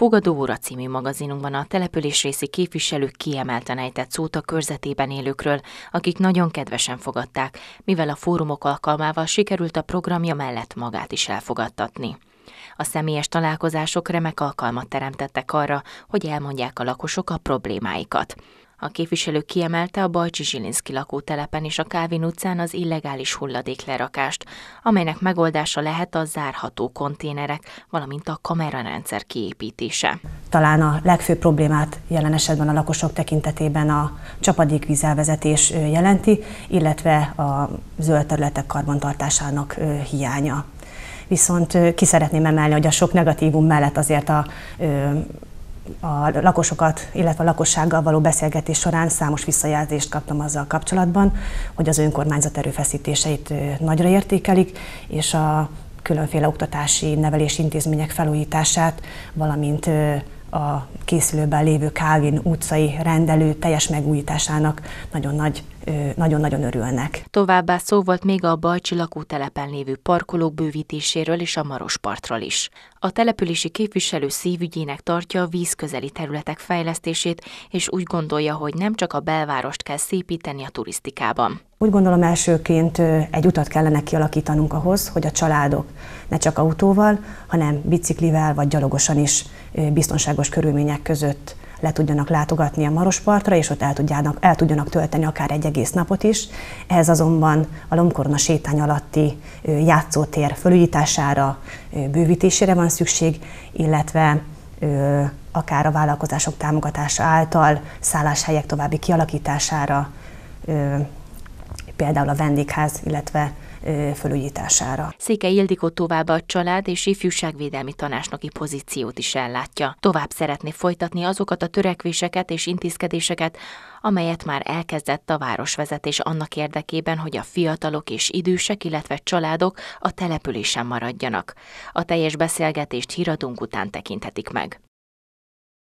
Fogadóóra című magazinunkban a település részi képviselők kiemelten ejtett szót a körzetében élőkről, akik nagyon kedvesen fogadták, mivel a fórumok alkalmával sikerült a programja mellett magát is elfogadtatni. A személyes találkozások remek alkalmat teremtettek arra, hogy elmondják a lakosok a problémáikat. A képviselő kiemelte a Bajcsi Zsilinszki lakótelepen és a Kávin utcán az illegális hulladék lerakást, amelynek megoldása lehet a zárható konténerek, valamint a kamerarendszer kiépítése. Talán a legfőbb problémát jelen esetben a lakosok tekintetében a csapadékvízelvezetés jelenti, illetve a zöld területek karbantartásának hiánya viszont ki szeretném emelni, hogy a sok negatívum mellett azért a a lakosokat, illetve a lakossággal való beszélgetés során számos visszajelzést kaptam azzal kapcsolatban, hogy az önkormányzat erőfeszítéseit nagyra értékelik, és a különféle oktatási nevelési intézmények felújítását, valamint a készülőben lévő Calvin utcai rendelő teljes megújításának nagyon nagy nagyon-nagyon örülnek. Továbbá szó volt még a Bajcsi lakótelepen lévő parkolók bővítéséről és a Marospartról is. A települési képviselő szívügyének tartja a vízközeli területek fejlesztését, és úgy gondolja, hogy nem csak a belvárost kell szépíteni a turisztikában. Úgy gondolom elsőként egy utat kellene kialakítanunk ahhoz, hogy a családok ne csak autóval, hanem biciklivel vagy gyalogosan is biztonságos körülmények között le tudjanak látogatni a Marospartra, és ott el tudjának el tudjanak tölteni akár egy egész napot is. Ehhez azonban a Lomkorona sétány alatti játszótér fölújítására, bővítésére van szükség, illetve akár a vállalkozások támogatása által szálláshelyek további kialakítására, például a vendégház, illetve fölügyítására. Széke Ildikó továbbá a család és ifjúságvédelmi tanácsnoki pozíciót is ellátja. Tovább szeretné folytatni azokat a törekvéseket és intézkedéseket, amelyet már elkezdett a városvezetés annak érdekében, hogy a fiatalok és idősek, illetve családok a településen maradjanak. A teljes beszélgetést híradunk után tekinthetik meg.